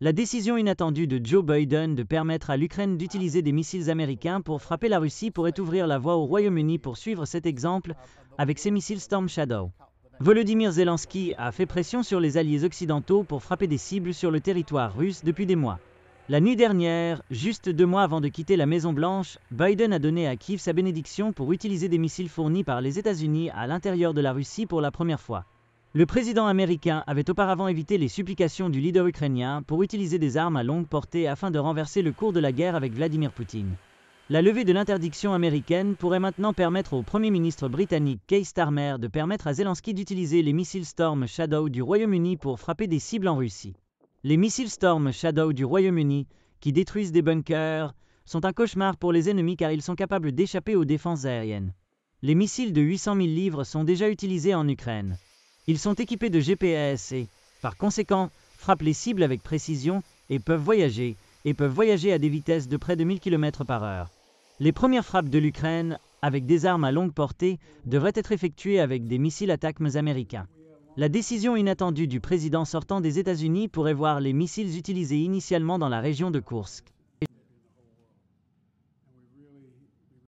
La décision inattendue de Joe Biden de permettre à l'Ukraine d'utiliser des missiles américains pour frapper la Russie pourrait ouvrir la voie au Royaume-Uni pour suivre cet exemple avec ses missiles Storm Shadow. Volodymyr Zelensky a fait pression sur les alliés occidentaux pour frapper des cibles sur le territoire russe depuis des mois. La nuit dernière, juste deux mois avant de quitter la Maison-Blanche, Biden a donné à Kiev sa bénédiction pour utiliser des missiles fournis par les États-Unis à l'intérieur de la Russie pour la première fois. Le président américain avait auparavant évité les supplications du leader ukrainien pour utiliser des armes à longue portée afin de renverser le cours de la guerre avec Vladimir Poutine. La levée de l'interdiction américaine pourrait maintenant permettre au Premier ministre britannique Keith Starmer de permettre à Zelensky d'utiliser les missiles Storm Shadow du Royaume-Uni pour frapper des cibles en Russie. Les missiles Storm Shadow du Royaume-Uni, qui détruisent des bunkers, sont un cauchemar pour les ennemis car ils sont capables d'échapper aux défenses aériennes. Les missiles de 800 000 livres sont déjà utilisés en Ukraine. Ils sont équipés de GPS et, par conséquent, frappent les cibles avec précision et peuvent voyager, et peuvent voyager à des vitesses de près de 1000 km par heure. Les premières frappes de l'Ukraine avec des armes à longue portée devraient être effectuées avec des missiles attaques américains. La décision inattendue du président sortant des États-Unis pourrait voir les missiles utilisés initialement dans la région de Kursk.